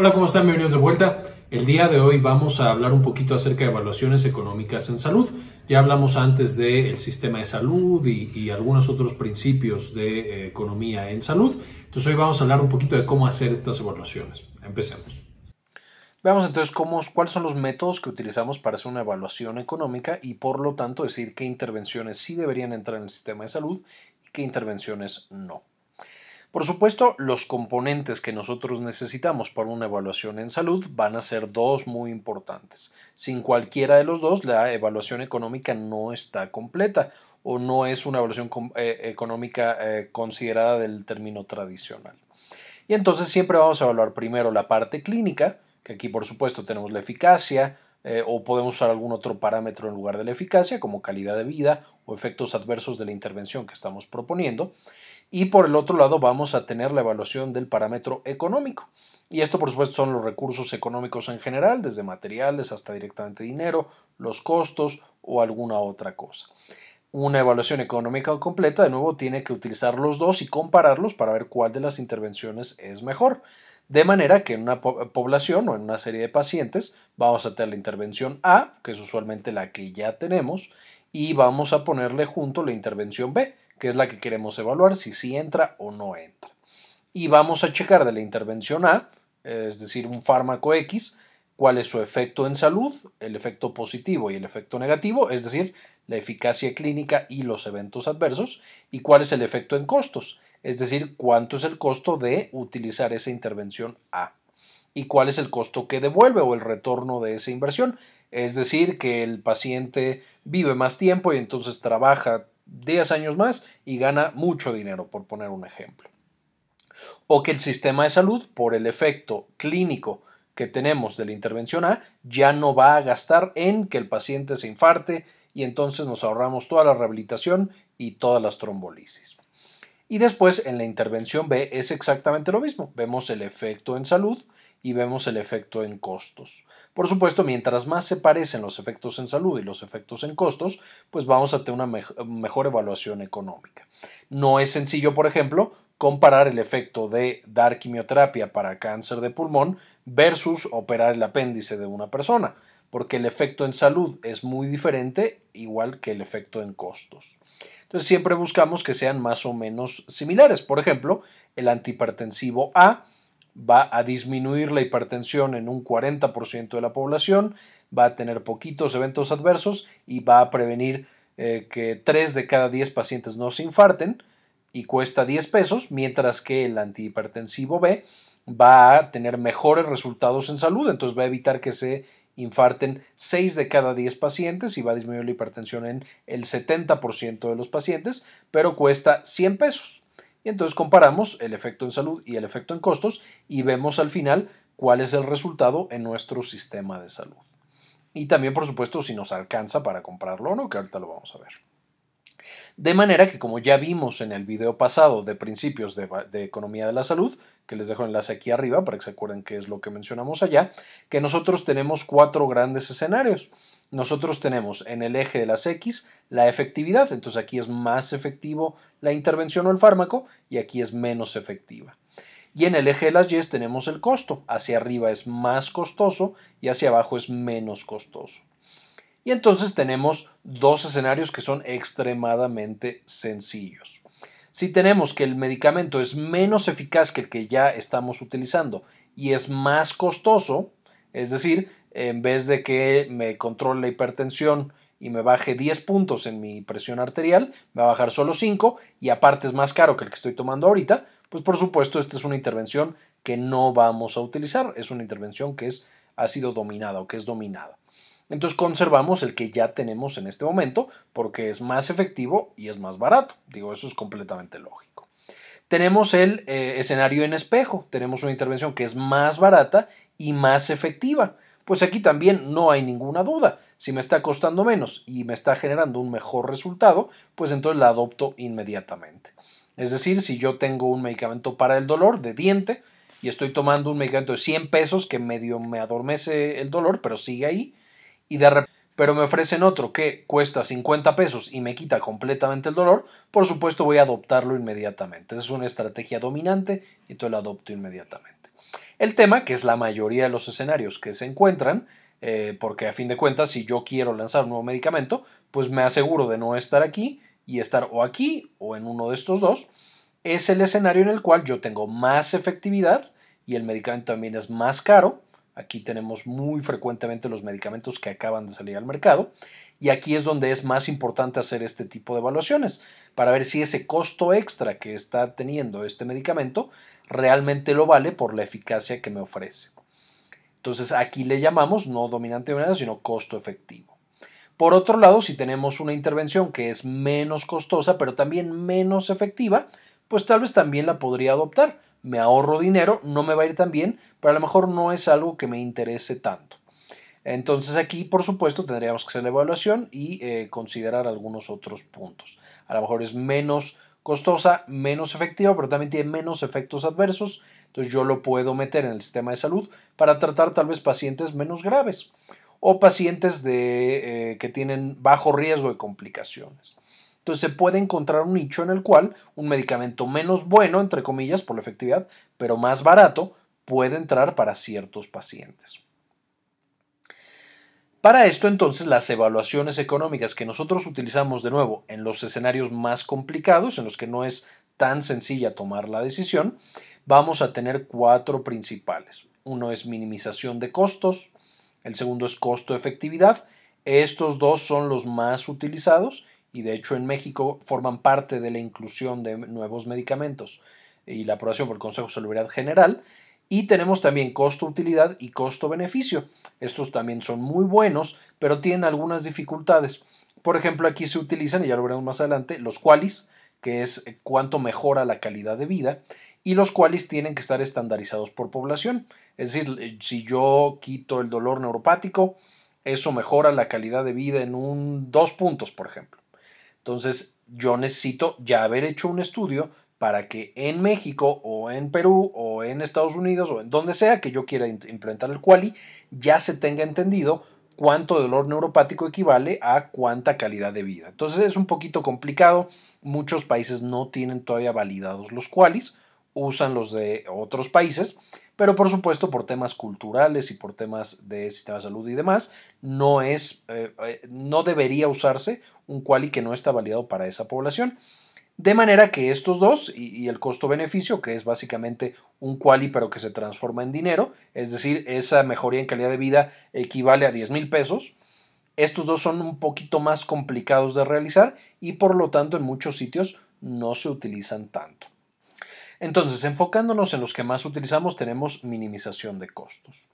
Hola, ¿cómo están? Bienvenidos de vuelta. El día de hoy vamos a hablar un poquito acerca de evaluaciones económicas en salud. Ya hablamos antes del sistema de salud y, algunos otros principios de eh, economía en salud. Entonces hoy vamos a hablar un poquito de cómo hacer estas evaluaciones. Empecemos. Veamos entonces cómo, cuáles son los métodos que utilizamos para hacer una evaluación económica y por lo tanto decir qué intervenciones sí deberían entrar en el sistema de salud y qué intervenciones no. Por supuesto, los componentes que nosotros necesitamos para una evaluación en salud van a ser dos muy importantes. Sin cualquiera de los dos, la evaluación económica no está completa o no es una evaluación eh, económica eh, considerada del término tradicional. Y entonces siempre vamos a evaluar primero la parte clínica, que aquí por supuesto tenemos la eficacia, eh, o podemos usar algún otro parámetro en lugar de la eficacia, como calidad de vida o efectos adversos de la intervención que estamos proponiendo y por el otro lado vamos a tener la evaluación del parámetro económico. Y esto por supuesto son los recursos económicos en general, desde materiales hasta directamente dinero, los costos o alguna otra cosa. Una evaluación económica completa, de nuevo, tiene que utilizar los dos y compararlos para ver cuál de las intervenciones es mejor. De manera que en una población o en una serie de pacientes vamos a tener la intervención A, que es usualmente la que ya tenemos, y vamos a ponerle junto la intervención B, que es la que queremos evaluar, si sí entra o no entra. Y vamos a checar de la intervención A, es decir, un fármaco X, cuál es su efecto en salud, el efecto positivo y el efecto negativo, es decir, la eficacia clínica y los eventos adversos, y cuál es el efecto en costos, es decir, cuánto es el costo de utilizar esa intervención A y cuál es el costo que devuelve o el retorno de esa inversión. Es decir, que el paciente vive más tiempo y entonces trabaja 10 años más y gana mucho dinero, por poner un ejemplo. O que el sistema de salud, por el efecto clínico que tenemos de la intervención A, ya no va a gastar en que el paciente se infarte y entonces nos ahorramos toda la rehabilitación y todas las trombolisis. Y después en la intervención B es exactamente lo mismo. Vemos el efecto en salud y vemos el efecto en costos. Por supuesto, mientras más se parecen los efectos en salud y los efectos en costos, pues vamos a tener una mejor evaluación económica. No es sencillo, por ejemplo, comparar el efecto de dar quimioterapia para cáncer de pulmón versus operar el apéndice de una persona, porque el efecto en salud es muy diferente, igual que el efecto en costos. Entonces siempre buscamos que sean más o menos similares. Por ejemplo, el antihipertensivo A va a disminuir la hipertensión en un 40% de la población, va a tener poquitos eventos adversos y va a prevenir eh, que 3 de cada 10 pacientes no se infarten y cuesta 10 pesos, mientras que el antihipertensivo B va a tener mejores resultados en salud, entonces va a evitar que se infarten 6 de cada 10 pacientes y va a disminuir la hipertensión en el 70% de los pacientes, pero cuesta 100 pesos. Y entonces comparamos el efecto en salud y el efecto en costos y vemos al final cuál es el resultado en nuestro sistema de salud. Y también, por supuesto, si nos alcanza para comprarlo o no, que ahorita lo vamos a ver. De manera que, como ya vimos en el video pasado de principios de, economía de la salud, que les dejo enlace aquí arriba para que se acuerden qué es lo que mencionamos allá, que nosotros tenemos cuatro grandes escenarios nosotros tenemos en el eje de las X la efectividad, entonces aquí es más efectivo la intervención o el fármaco y aquí es menos efectiva. Y en el eje de las Y tenemos el costo, hacia arriba es más costoso y hacia abajo es menos costoso. Y entonces tenemos dos escenarios que son extremadamente sencillos. Si tenemos que el medicamento es menos eficaz que el que ya estamos utilizando y es más costoso, es decir, en vez de que me controle la hipertensión y me baje 10 puntos en mi presión arterial, me va a bajar solo 5 y aparte es más caro que el que estoy tomando ahorita, pues por supuesto esta es una intervención que no vamos a utilizar, es una intervención que ha sido dominada o que es dominada. Entonces conservamos el que ya tenemos en este momento porque es más efectivo y es más barato. Digo, eso es completamente lógico tenemos el eh, escenario en espejo. Tenemos una intervención que es más barata y más efectiva. Pues aquí también no hay ninguna duda. Si me está costando menos y me está generando un mejor resultado, pues entonces la adopto inmediatamente. Es decir, si yo tengo un medicamento para el dolor de diente y estoy tomando un medicamento de 100 pesos que medio me adormece el dolor, pero sigue ahí, y de pero me ofrecen otro que cuesta 50 pesos y me quita completamente el dolor, por supuesto voy a adoptarlo inmediatamente. es una estrategia dominante y entonces la adopto inmediatamente. El tema, que es la mayoría de los escenarios que se encuentran, eh, porque a fin de cuentas, si yo quiero lanzar un nuevo medicamento, pues me aseguro de no estar aquí y estar o aquí o en uno de estos dos, es el escenario en el cual yo tengo más efectividad y el medicamento también es más caro. Aquí tenemos muy frecuentemente los medicamentos que acaban de salir al mercado y aquí es donde es más importante hacer este tipo de evaluaciones para ver si ese costo extra que está teniendo este medicamento realmente lo vale por la eficacia que me ofrece. Entonces aquí le llamamos no dominante moneda, sino costo efectivo. Por otro lado, si tenemos una intervención que es menos costosa, pero también menos efectiva, pues tal vez también la podría adoptar. Me ahorro dinero, no me va a ir tan bien, pero a lo mejor no es algo que me interese tanto. Entonces aquí, por supuesto, tendríamos que hacer la evaluación y eh, considerar algunos otros puntos. A lo mejor es menos costosa, menos efectiva, pero también tiene menos efectos adversos. Entonces yo lo puedo meter en el sistema de salud para tratar tal vez pacientes menos graves o pacientes de, eh, que tienen bajo riesgo de complicaciones. Entonces se puede encontrar un nicho en el cual un medicamento menos bueno, entre comillas, por la efectividad, pero más barato, puede entrar para ciertos pacientes. Para esto entonces las evaluaciones económicas que nosotros utilizamos de nuevo en los escenarios más complicados, en los que no es tan sencilla tomar la decisión, vamos a tener cuatro principales. Uno es minimización de costos, el segundo es costo efectividad. Estos dos son los más utilizados y de hecho en México forman parte de la inclusión de nuevos medicamentos y la aprobación por el Consejo de Salud General y tenemos también costo-utilidad y costo-beneficio. Estos también son muy buenos, pero tienen algunas dificultades. Por ejemplo, aquí se utilizan, y ya lo veremos más adelante, los cualis, que es eh, cuánto mejora la calidad de vida, y los cuales tienen que estar estandarizados por población. Es decir, eh, si yo quito el dolor neuropático, eso mejora la calidad de vida en un dos puntos, por ejemplo. Entonces, yo necesito ya haber hecho un estudio para que en México o en Perú o en Estados Unidos o en donde sea que yo quiera implementar el quali, ya se tenga entendido cuánto dolor neuropático equivale a cuánta calidad de vida. Entonces es un poquito complicado, muchos países no tienen todavía validados los qualis, usan los de otros países, pero por supuesto por temas culturales y por temas de sistema de salud y demás, no es eh, eh, no debería usarse un quali que no está validado para esa población. De manera que estos dos y, el costo-beneficio, que es básicamente un quali pero que se transforma en dinero, es decir, esa mejoría en calidad de vida equivale a 10 mil pesos, estos dos son un poquito más complicados de realizar y por lo tanto en muchos sitios no se utilizan tanto. Entonces, enfocándonos en los que más utilizamos, tenemos minimización de costos.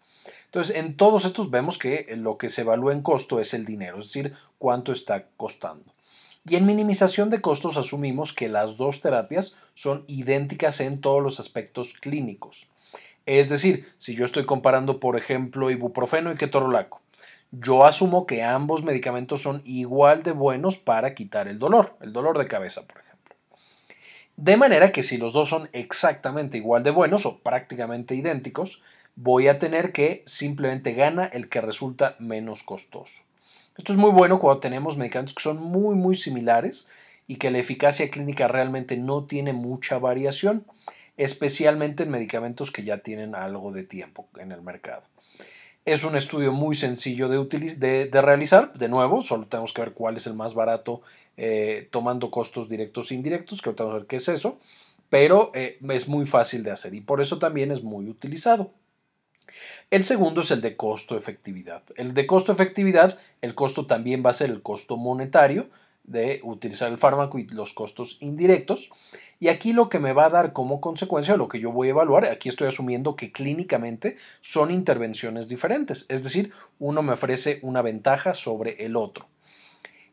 Entonces, en todos estos vemos que lo que se evalúa en costo es el dinero, es decir, cuánto está costando. Y en minimización de costos asumimos que las dos terapias son idénticas en todos los aspectos clínicos. Es decir, si yo estoy comparando, por ejemplo, ibuprofeno y ketorolaco, yo asumo que ambos medicamentos son igual de buenos para quitar el dolor, el dolor de cabeza, por ejemplo. De manera que si los dos son exactamente igual de buenos o prácticamente idénticos, voy a tener que simplemente gana el que resulta menos costoso. Esto es muy bueno cuando tenemos medicamentos que son muy, muy similares y que la eficacia clínica realmente no tiene mucha variación, especialmente en medicamentos que ya tienen algo de tiempo en el mercado. Es un estudio muy sencillo de, de, de realizar, de nuevo, solo tenemos que ver cuál es el más barato eh, tomando costos directos e indirectos, que vamos ver qué es eso, pero eh, es muy fácil de hacer y por eso también es muy utilizado. El segundo es el de costo-efectividad. El de costo-efectividad, el costo también va a ser el costo monetario de utilizar el fármaco y los costos indirectos. Y aquí lo que me va a dar como consecuencia, lo que yo voy a evaluar, aquí estoy asumiendo que clínicamente son intervenciones diferentes, es decir, uno me ofrece una ventaja sobre el otro.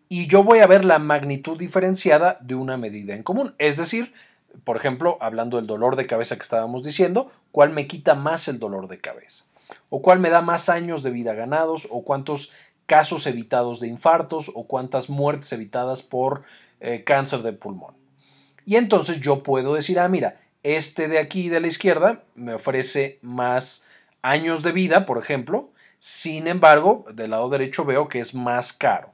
Y yo voy a ver la magnitud diferenciada de una medida en común, es decir, por ejemplo, hablando del dolor de cabeza que estábamos diciendo, ¿cuál me quita más el dolor de cabeza? ¿O cuál me da más años de vida ganados? ¿O cuántos casos evitados de infartos? ¿O cuántas muertes evitadas por eh, cáncer de pulmón? Y entonces yo puedo decir, ah, mira, este de aquí de la izquierda me ofrece más años de vida, por ejemplo. Sin embargo, del lado derecho veo que es más caro.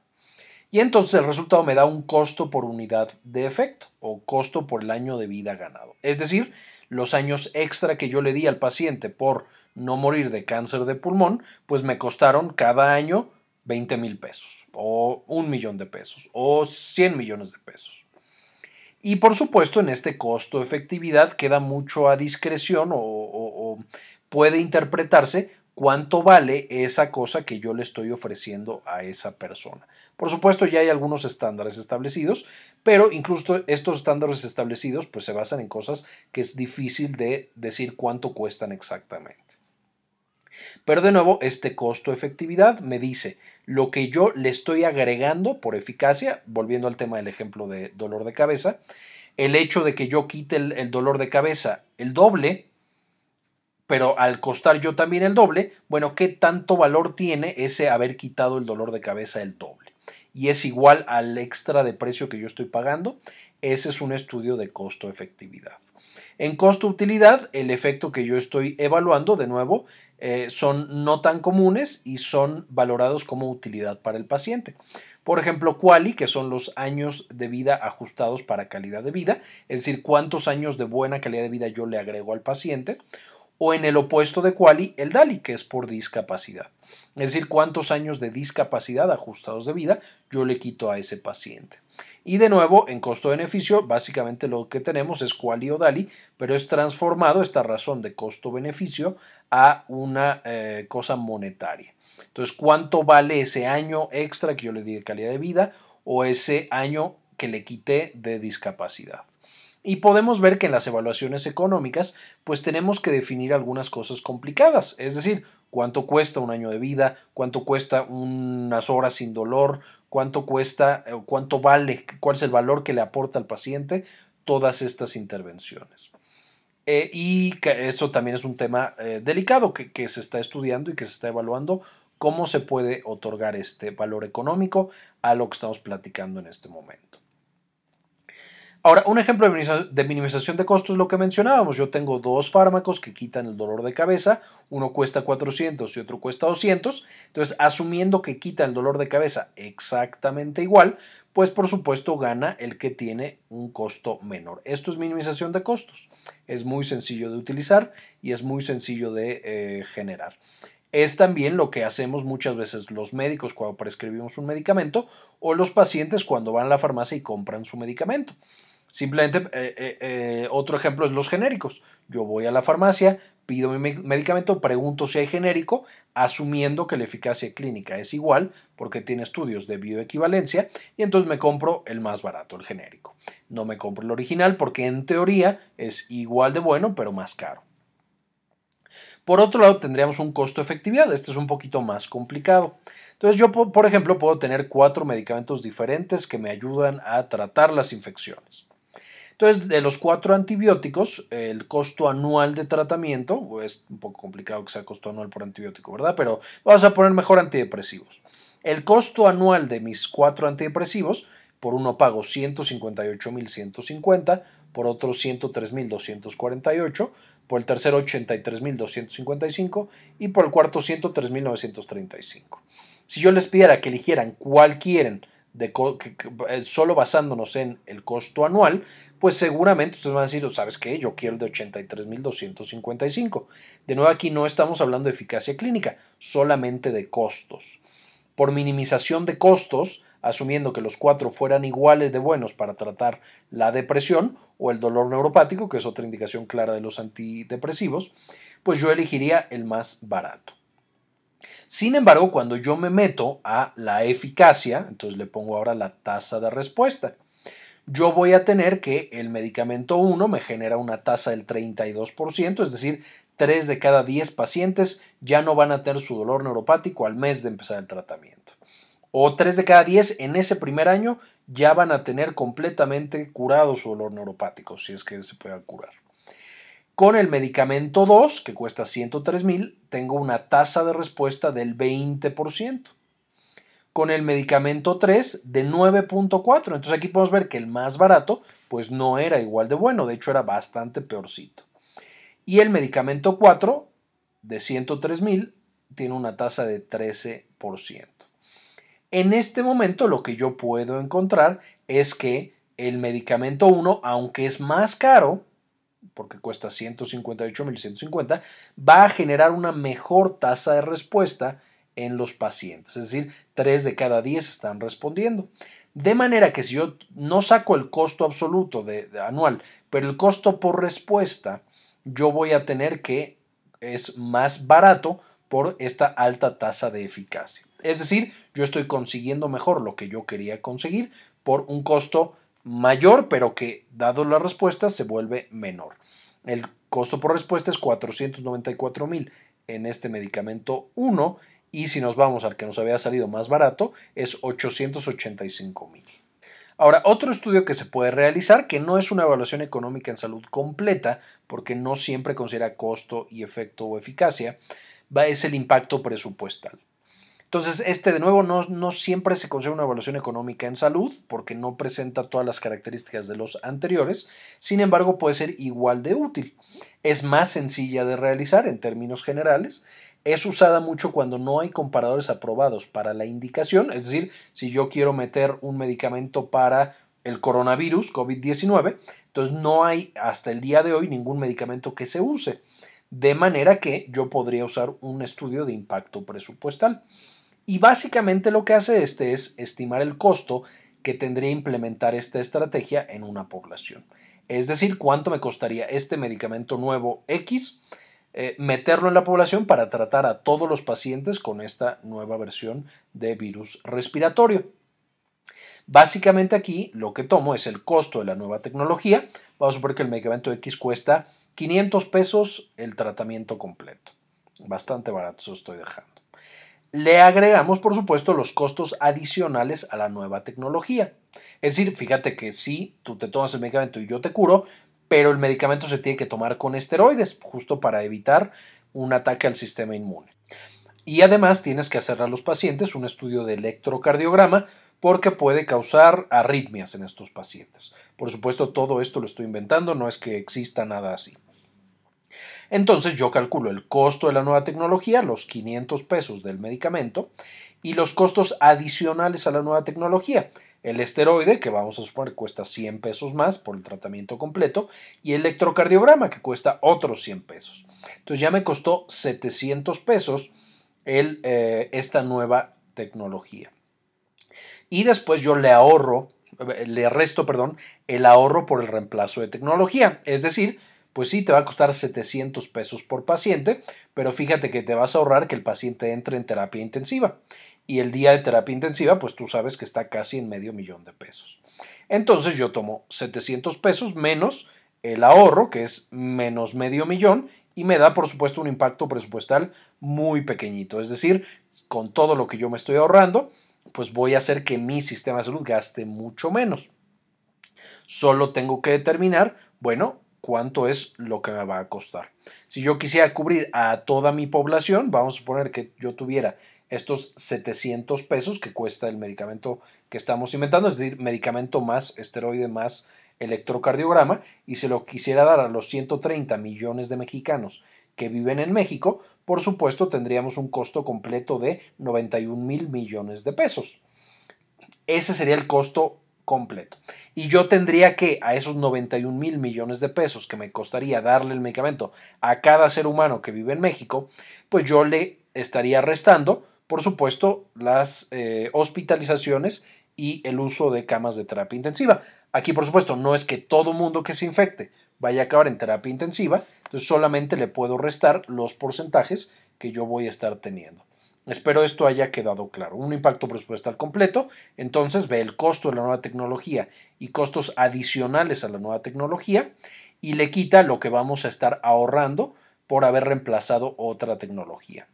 Y entonces el resultado me da un costo por unidad de efecto o costo por el año de vida ganado. Es decir, los años extra que yo le di al paciente por no morir de cáncer de pulmón, pues me costaron cada año 20 mil pesos o un millón de pesos o 100 millones de pesos. Y por supuesto, en este costo efectividad queda mucho a discreción o, o puede interpretarse cuánto vale esa cosa que yo le estoy ofreciendo a esa persona. Por supuesto, ya hay algunos estándares establecidos, pero incluso estos estándares establecidos pues se basan en cosas que es difícil de decir cuánto cuestan exactamente. Pero de nuevo, este costo-efectividad me dice lo que yo le estoy agregando por eficacia, volviendo al tema del ejemplo de dolor de cabeza, el hecho de que yo quite el, dolor de cabeza el doble pero al costar yo también el doble, bueno, ¿qué tanto valor tiene ese haber quitado el dolor de cabeza el doble? Y es igual al extra de precio que yo estoy pagando. Ese es un estudio de costo-efectividad. En costo-utilidad, el efecto que yo estoy evaluando, de nuevo, eh, son no tan comunes y son valorados como utilidad para el paciente. Por ejemplo, quali, que son los años de vida ajustados para calidad de vida, es decir, cuántos años de buena calidad de vida yo le agrego al paciente o en el opuesto de quali, el DALI, que es por discapacidad. Es decir, cuántos años de discapacidad ajustados de vida yo le quito a ese paciente. Y de nuevo, en costo-beneficio, básicamente lo que tenemos es quali o DALI, pero es transformado esta razón de costo-beneficio a una eh, cosa monetaria. Entonces, ¿cuánto vale ese año extra que yo le di de calidad de vida o ese año que le quité de discapacidad? Y podemos ver que en las evaluaciones económicas, pues tenemos que definir algunas cosas complicadas, es decir, cuánto cuesta un año de vida, cuánto cuesta unas horas sin dolor, cuánto cuesta, eh, cuánto vale, cuál es el valor que le aporta al paciente todas estas intervenciones. Eh, y eso también es un tema eh, delicado que se está estudiando y que se está evaluando cómo se puede otorgar este valor económico a lo que estamos platicando en este momento. Ahora, un ejemplo de minimización de costos es lo que mencionábamos. Yo tengo dos fármacos que quitan el dolor de cabeza. Uno cuesta 400 y otro cuesta 200. Entonces, asumiendo que quita el dolor de cabeza exactamente igual, pues por supuesto gana el que tiene un costo menor. Esto es minimización de costos. Es muy sencillo de utilizar y es muy sencillo de eh, generar es también lo que hacemos muchas veces los médicos cuando prescribimos un medicamento o los pacientes cuando van a la farmacia y compran su medicamento. Simplemente, eh, eh, eh, otro ejemplo es los genéricos. Yo voy a la farmacia, pido mi medicamento, pregunto si hay genérico, asumiendo que la eficacia clínica es igual porque tiene estudios de bioequivalencia y entonces me compro el más barato, el genérico. No me compro el original porque en teoría es igual de bueno pero más caro. Por otro lado, tendríamos un costo efectividad. Este es un poquito más complicado. Entonces, yo, por ejemplo, puedo tener cuatro medicamentos diferentes que me ayudan a tratar las infecciones. Entonces, de los cuatro antibióticos, el costo anual de tratamiento, es un poco complicado que sea costo anual por antibiótico, ¿verdad? Pero vamos a poner mejor antidepresivos. El costo anual de mis cuatro antidepresivos, por uno pago 158.150, por otro 103.248, por el tercero 83.255 y por el cuarto 103.935. Si yo les pidiera que eligieran cuál quieren eh, solo basándonos en el costo anual, pues seguramente ustedes van a decir, ¿sabes qué? Yo quiero el de 83.255. De nuevo, aquí no estamos hablando de eficacia clínica, solamente de costos. Por minimización de costos, asumiendo que los cuatro fueran iguales de buenos para tratar la depresión o el dolor neuropático, que es otra indicación clara de los antidepresivos, pues yo elegiría el más barato. Sin embargo, cuando yo me meto a la eficacia, entonces le pongo ahora la tasa de respuesta, yo voy a tener que el medicamento 1 me genera una tasa del 32%, es decir, 3 de cada 10 pacientes ya no van a tener su dolor neuropático al mes de empezar el tratamiento. O 3 de cada 10 en ese primer año ya van a tener completamente curado su dolor neuropático, si es que se puede curar. Con el medicamento 2, que cuesta 103 mil, tengo una tasa de respuesta del 20%. Con el medicamento 3 de 9.4. Entonces aquí podemos ver que el más barato pues no era igual de bueno, de hecho era bastante peorcito. Y el medicamento 4 de 103,000, mil tiene una tasa de 13%. En este momento lo que yo puedo encontrar es que el medicamento 1, aunque es más caro, porque cuesta 158.150, va a generar una mejor tasa de respuesta en los pacientes, es decir, 3 de cada 10 están respondiendo. De manera que si yo no saco el costo absoluto anual, pero el costo por respuesta, yo voy a tener que es más barato por esta alta tasa de eficacia. Es decir, yo estoy consiguiendo mejor lo que yo quería conseguir por un costo mayor, pero que, dado la respuesta, se vuelve menor. El costo por respuesta es 494 mil en este medicamento 1 y si nos vamos al que nos había salido más barato es 885 mil. Ahora, otro estudio que se puede realizar, que no es una evaluación económica en salud completa, porque no siempre considera costo y efecto o eficacia, va, es el impacto presupuestal. Entonces, este de nuevo no, siempre se considera una evaluación económica en salud porque no presenta todas las características de los anteriores, sin embargo puede ser igual de útil. Es más sencilla de realizar en términos generales, es usada mucho cuando no hay comparadores aprobados para la indicación, es decir, si yo quiero meter un medicamento para el coronavirus COVID-19, entonces no hay hasta el día de hoy ningún medicamento que se use, de manera que yo podría usar un estudio de impacto presupuestal. Y básicamente lo que hace este es estimar el costo que tendría implementar esta estrategia en una población. Es decir, cuánto me costaría este medicamento nuevo X eh, meterlo en la población para tratar a todos los pacientes con esta nueva versión de virus respiratorio. Básicamente aquí lo que tomo es el costo de la nueva tecnología. Vamos a suponer que el medicamento X cuesta 500 pesos el tratamiento completo. Bastante barato, eso estoy dejando le agregamos, por supuesto, los costos adicionales a la nueva tecnología. Es decir, fíjate que sí, tú te tomas el medicamento y yo te curo, pero el medicamento se tiene que tomar con esteroides, justo para evitar un ataque al sistema inmune. Y además tienes que hacer a los pacientes un estudio de electrocardiograma porque puede causar arritmias en estos pacientes. Por supuesto, todo esto lo estoy inventando, no es que exista nada así. Entonces yo calculo el costo de la nueva tecnología, los 500 pesos del medicamento y los costos adicionales a la nueva tecnología. El esteroide, que vamos a suponer cuesta 100 pesos más por el tratamiento completo, y el electrocardiograma, que cuesta otros 100 pesos. Entonces ya me costó 700 pesos eh, esta nueva tecnología. Y después yo le ahorro, eh, le resto, perdón, el ahorro por el reemplazo de tecnología. Es decir, pues sí, te va a costar 700 pesos por paciente, pero fíjate que te vas a ahorrar que el paciente entre en terapia intensiva. Y el día de terapia intensiva, pues tú sabes que está casi en medio millón de pesos. Entonces yo tomo 700 pesos menos el ahorro, que es menos medio millón, y me da, por supuesto, un impacto presupuestal muy pequeñito. Es decir, con todo lo que yo me estoy ahorrando, pues voy a hacer que mi sistema de salud gaste mucho menos. Solo tengo que determinar, bueno, cuánto es lo que me va a costar. Si yo quisiera cubrir a toda mi población, vamos a suponer que yo tuviera estos 700 pesos que cuesta el medicamento que estamos inventando, es decir, medicamento más esteroide más electrocardiograma, y se lo quisiera dar a los 130 millones de mexicanos que viven en México, por supuesto tendríamos un costo completo de 91 mil millones de pesos. Ese sería el costo completo. Y yo tendría que a esos 91 mil millones de pesos que me costaría darle el medicamento a cada ser humano que vive en México, pues yo le estaría restando, por supuesto, las eh, hospitalizaciones y el uso de camas de terapia intensiva. Aquí, por supuesto, no es que todo mundo que se infecte vaya a acabar en terapia intensiva, entonces solamente le puedo restar los porcentajes que yo voy a estar teniendo. Espero esto haya quedado claro. Un impacto presupuestal completo, entonces ve el costo de la nueva tecnología y costos adicionales a la nueva tecnología y le quita lo que vamos a estar ahorrando por haber reemplazado otra tecnología.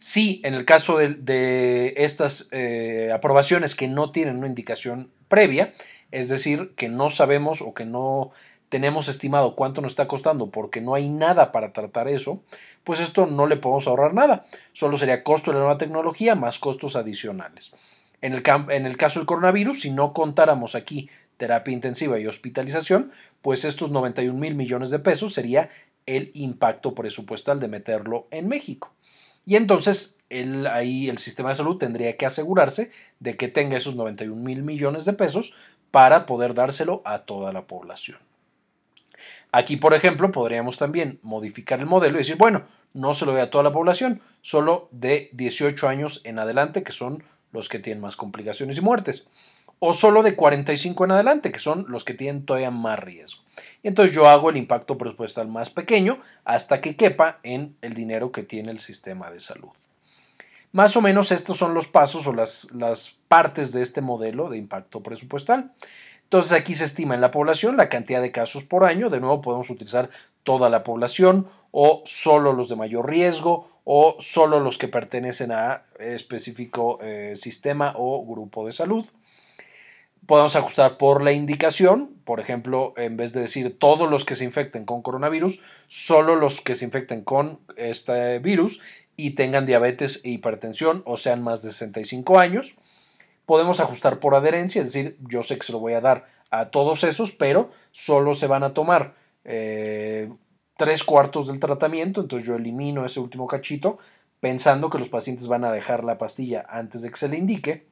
Si sí, en el caso de, estas eh, aprobaciones que no tienen una indicación previa, es decir, que no sabemos o que no tenemos estimado cuánto nos está costando porque no hay nada para tratar eso, pues esto no le podemos ahorrar nada. Solo sería costo de la nueva tecnología más costos adicionales. En el, el caso del coronavirus, si no contáramos aquí terapia intensiva y hospitalización, pues estos 91 mil millones de pesos sería el impacto presupuestal de meterlo en México. Y entonces ahí el sistema de salud tendría que asegurarse de que tenga esos 91 mil millones de pesos para poder dárselo a toda la población. Aquí, por ejemplo, podríamos también modificar el modelo y decir, bueno, no se lo ve a toda la población, solo de 18 años en adelante, que son los que tienen más complicaciones y muertes, o solo de 45 en adelante, que son los que tienen todavía más riesgo. entonces yo hago el impacto presupuestal más pequeño hasta que quepa en el dinero que tiene el sistema de salud. Más o menos estos son los pasos o las partes de este modelo de impacto presupuestal. Entonces aquí se estima en la población la cantidad de casos por año. De nuevo podemos utilizar toda la población o solo los de mayor riesgo o solo los que pertenecen a específico eh, sistema o grupo de salud. Podemos ajustar por la indicación, por ejemplo, en vez de decir todos los que se infecten con coronavirus, solo los que se infecten con este virus y tengan diabetes e hipertensión o sean más de 65 años podemos ajustar por adherencia, es decir, yo sé que se lo voy a dar a todos esos, pero solo se van a tomar eh, tres cuartos del tratamiento, entonces yo elimino ese último cachito pensando que los pacientes van a dejar la pastilla antes de que se le indique.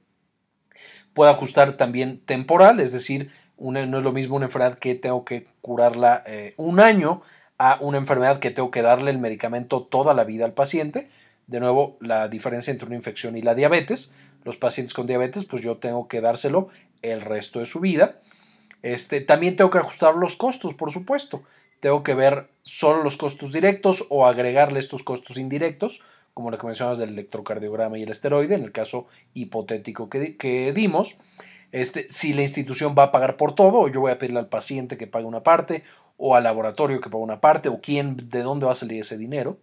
Puedo ajustar también temporal, es decir, no es lo mismo una enfermedad que tengo que curarla eh, un año a una enfermedad que tengo que darle el medicamento toda la vida al paciente. De nuevo, la diferencia entre una infección y la diabetes. Los pacientes con diabetes, pues yo tengo que dárselo el resto de su vida. Este, también tengo que ajustar los costos, por supuesto. Tengo que ver solo los costos directos o agregarle estos costos indirectos, como lo que del electrocardiograma y el esteroide, en el caso hipotético que, dimos. Este, si la institución va a pagar por todo, o yo voy a pedirle al paciente que pague una parte, o al laboratorio que pague una parte, o quién, de dónde va a salir ese dinero.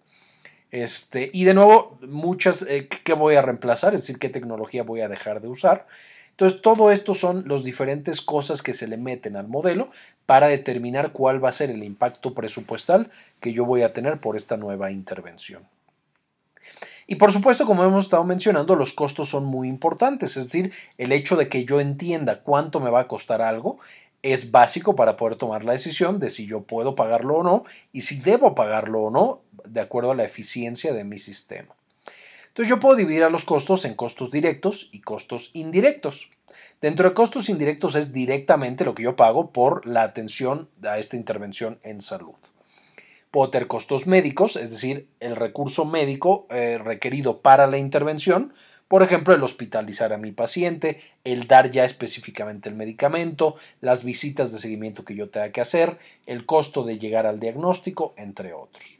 Este, y de nuevo, muchas, eh, que ¿qué voy a reemplazar? Es decir, ¿qué tecnología voy a dejar de usar? Entonces, todo esto son las diferentes cosas que se le meten al modelo para determinar cuál va a ser el impacto presupuestal que yo voy a tener por esta nueva intervención. Y por supuesto, como hemos estado mencionando, los costos son muy importantes, es decir, el hecho de que yo entienda cuánto me va a costar algo es básico para poder tomar la decisión de si yo puedo pagarlo o no y si debo pagarlo o no de acuerdo a la eficiencia de mi sistema. Entonces yo puedo dividir a los costos en costos directos y costos indirectos. Dentro de costos indirectos es directamente lo que yo pago por la atención a esta intervención en salud. Puedo tener costos médicos, es decir, el recurso médico eh, requerido para la intervención, por ejemplo, el hospitalizar a mi paciente, el dar ya específicamente el medicamento, las visitas de seguimiento que yo tenga que hacer, el costo de llegar al diagnóstico, entre otros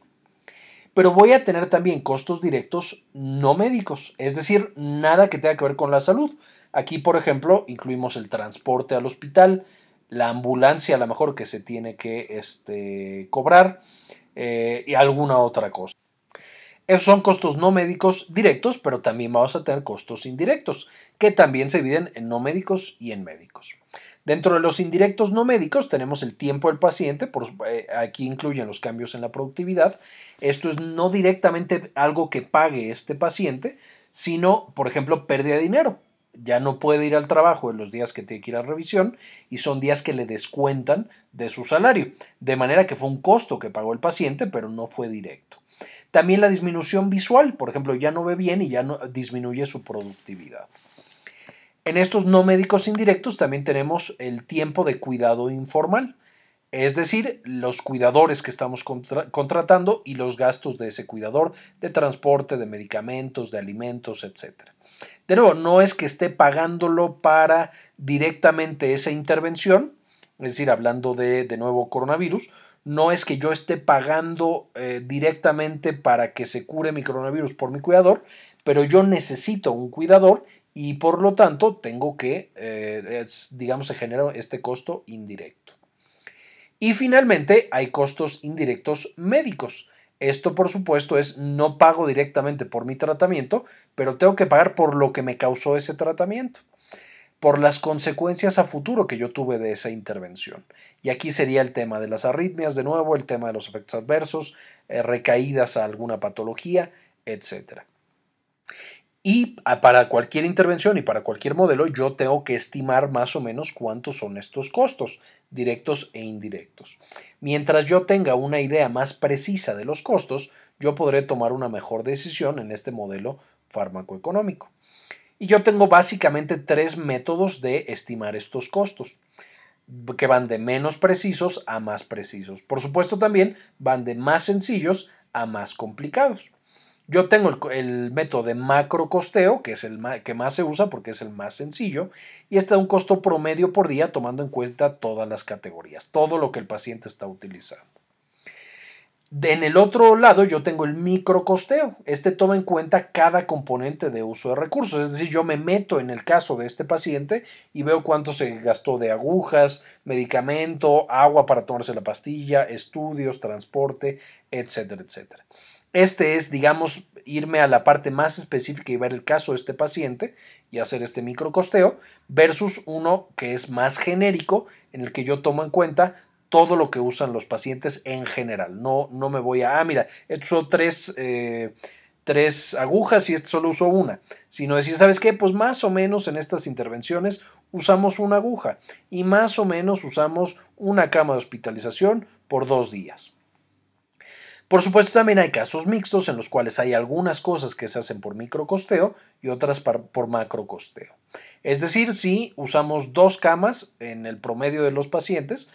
pero voy a tener también costos directos no médicos, es decir, nada que tenga que ver con la salud. Aquí, por ejemplo, incluimos el transporte al hospital, la ambulancia a lo mejor que se tiene que este, cobrar eh, y alguna otra cosa. Esos son costos no médicos directos, pero también vamos a tener costos indirectos, que también se dividen en no médicos y en médicos. Dentro de los indirectos no médicos tenemos el tiempo del paciente, eh, aquí incluyen los cambios en la productividad. Esto es no directamente algo que pague este paciente, sino, por ejemplo, pérdida de dinero. Ya no puede ir al trabajo en los días que tiene que ir a revisión y son días que le descuentan de su salario, de manera que fue un costo que pagó el paciente, pero no fue directo. También la disminución visual, por ejemplo, ya no ve bien y ya no disminuye su productividad. En estos no médicos indirectos también tenemos el tiempo de cuidado informal, es decir, los cuidadores que estamos contratando y los gastos de ese cuidador, de transporte, de medicamentos, de alimentos, etc. De nuevo, no es que esté pagándolo para directamente esa intervención, es decir, hablando de, nuevo coronavirus, no es que yo esté pagando eh, directamente para que se cure mi coronavirus por mi cuidador, pero yo necesito un cuidador y por lo tanto tengo que, eh, digamos, se genera este costo indirecto. Y finalmente hay costos indirectos médicos. Esto por supuesto es no pago directamente por mi tratamiento, pero tengo que pagar por lo que me causó ese tratamiento, por las consecuencias a futuro que yo tuve de esa intervención. Y aquí sería el tema de las arritmias, de nuevo, el tema de los efectos adversos, eh, recaídas a alguna patología, etcétera. Y para cualquier intervención y para cualquier modelo yo tengo que estimar más o menos cuántos son estos costos, directos e indirectos. Mientras yo tenga una idea más precisa de los costos, yo podré tomar una mejor decisión en este modelo farmacoeconómico. Y yo tengo básicamente tres métodos de estimar estos costos, que van de menos precisos a más precisos. Por supuesto también van de más sencillos a más complicados. Yo tengo el, método de macro costeo, que es el que más se usa porque es el más sencillo, y este es un costo promedio por día tomando en cuenta todas las categorías, todo lo que el paciente está utilizando. en el otro lado yo tengo el micro costeo. Este toma en cuenta cada componente de uso de recursos. Es decir, yo me meto en el caso de este paciente y veo cuánto se gastó de agujas, medicamento, agua para tomarse la pastilla, estudios, transporte, etcétera, etcétera. Este es, digamos, irme a la parte más específica y ver el caso de este paciente y hacer este microcosteo versus uno que es más genérico en el que yo tomo en cuenta todo lo que usan los pacientes en general. No, me voy a, ah, mira, esto son tres, eh, tres agujas y este solo uso una, sino decir, ¿sabes qué? Pues más o menos en estas intervenciones usamos una aguja y más o menos usamos una cama de hospitalización por dos días. Por supuesto, también hay casos mixtos en los cuales hay algunas cosas que se hacen por microcosteo y otras por macrocosteo. Es decir, si usamos dos camas en el promedio de los pacientes,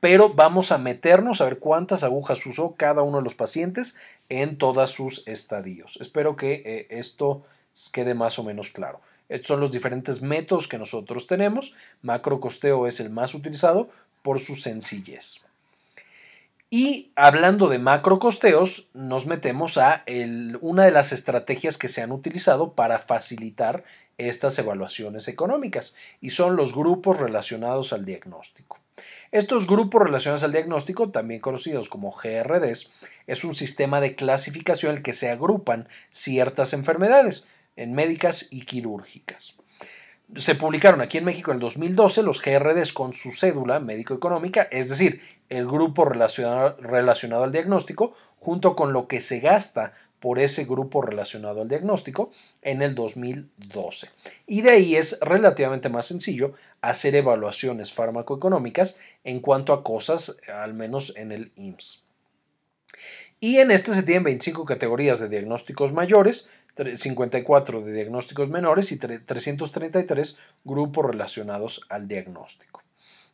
pero vamos a meternos a ver cuántas agujas usó cada uno de los pacientes en todos sus estadios. Espero que eh, esto quede más o menos claro. Estos son los diferentes métodos que nosotros tenemos. Macrocosteo es el más utilizado por su sencillez. Y hablando de macro costeos, nos metemos a una de las estrategias que se han utilizado para facilitar estas evaluaciones económicas y son los grupos relacionados al diagnóstico. Estos grupos relacionados al diagnóstico, también conocidos como GRDs, es un sistema de clasificación en el que se agrupan ciertas enfermedades en médicas y quirúrgicas se publicaron aquí en México en el 2012 los GRDs con su cédula médico-económica, es decir, el grupo relacionado, al diagnóstico, junto con lo que se gasta por ese grupo relacionado al diagnóstico en el 2012. Y de ahí es relativamente más sencillo hacer evaluaciones farmacoeconómicas en cuanto a cosas, al menos en el IMSS. Y en este se tienen 25 categorías de diagnósticos mayores, 54 de diagnósticos menores y 333 grupos relacionados al diagnóstico.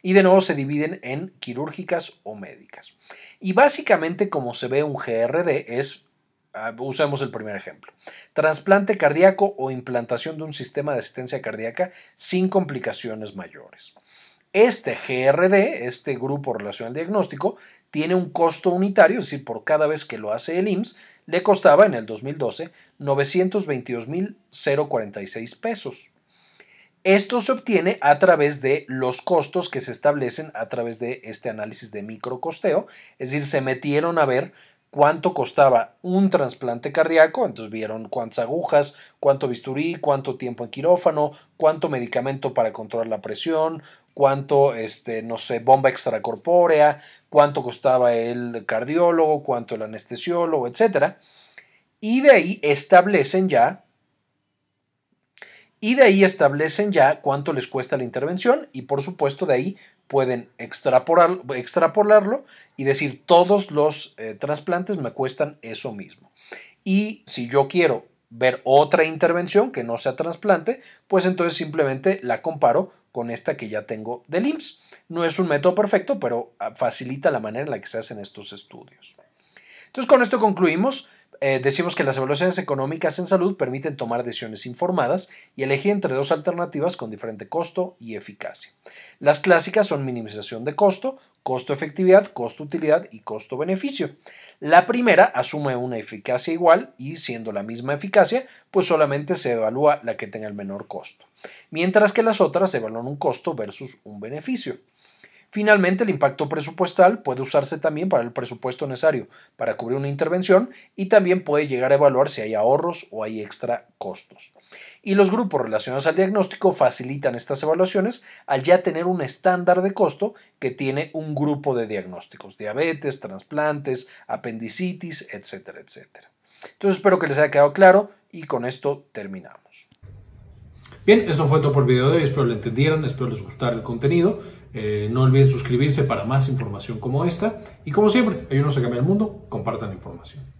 Y de nuevo se dividen en quirúrgicas o médicas. Y básicamente como se ve un GRD es, ah, usemos el primer ejemplo, trasplante cardíaco o implantación de un sistema de asistencia cardíaca sin complicaciones mayores. Este GRD, este grupo relacionado al diagnóstico, tiene un costo unitario, es decir, por cada vez que lo hace el IMSS, le costaba en el 2012 922.046 pesos. Esto se obtiene a través de los costos que se establecen a través de este análisis de microcosteo, es decir, se metieron a ver cuánto costaba un trasplante cardíaco, entonces vieron cuántas agujas, cuánto bisturí, cuánto tiempo en quirófano, cuánto medicamento para controlar la presión, cuánto, este, no sé, bomba extracorpórea, cuánto costaba el cardiólogo, cuánto el anestesiólogo, etc. Y de ahí establecen ya, y de ahí establecen ya cuánto les cuesta la intervención y por supuesto de ahí pueden extrapolarlo y decir todos los eh, trasplantes me cuestan eso mismo. Y si yo quiero ver otra intervención que no sea trasplante, pues entonces simplemente la comparo con esta que ya tengo del IMSS. No es un método perfecto, pero ah, facilita la manera en la que se hacen estos estudios. Entonces, con esto concluimos. Eh, decimos que las evaluaciones económicas en salud permiten tomar decisiones informadas y elegir entre dos alternativas con diferente costo y eficacia. Las clásicas son minimización de costo, costo-efectividad, costo-utilidad y costo-beneficio. La primera asume una eficacia igual y siendo la misma eficacia, pues solamente se evalúa la que tenga el menor costo, mientras que las otras evalúan un costo versus un beneficio. Finalmente, el impacto presupuestal puede usarse también para el presupuesto necesario para cubrir una intervención y también puede llegar a evaluar si hay ahorros o hay extra costos. Y los grupos relacionados al diagnóstico facilitan estas evaluaciones al ya tener un estándar de costo que tiene un grupo de diagnósticos, diabetes, trasplantes, apendicitis, etcétera, etcétera. Entonces espero que les haya quedado claro y con esto terminamos. Bien, eso fue todo por el video de hoy, espero lo entendieran, espero les gustara el contenido. Eh, no olviden suscribirse para más información como esta. Y como siempre, ayúdenos a cambiar el mundo, compartan la información.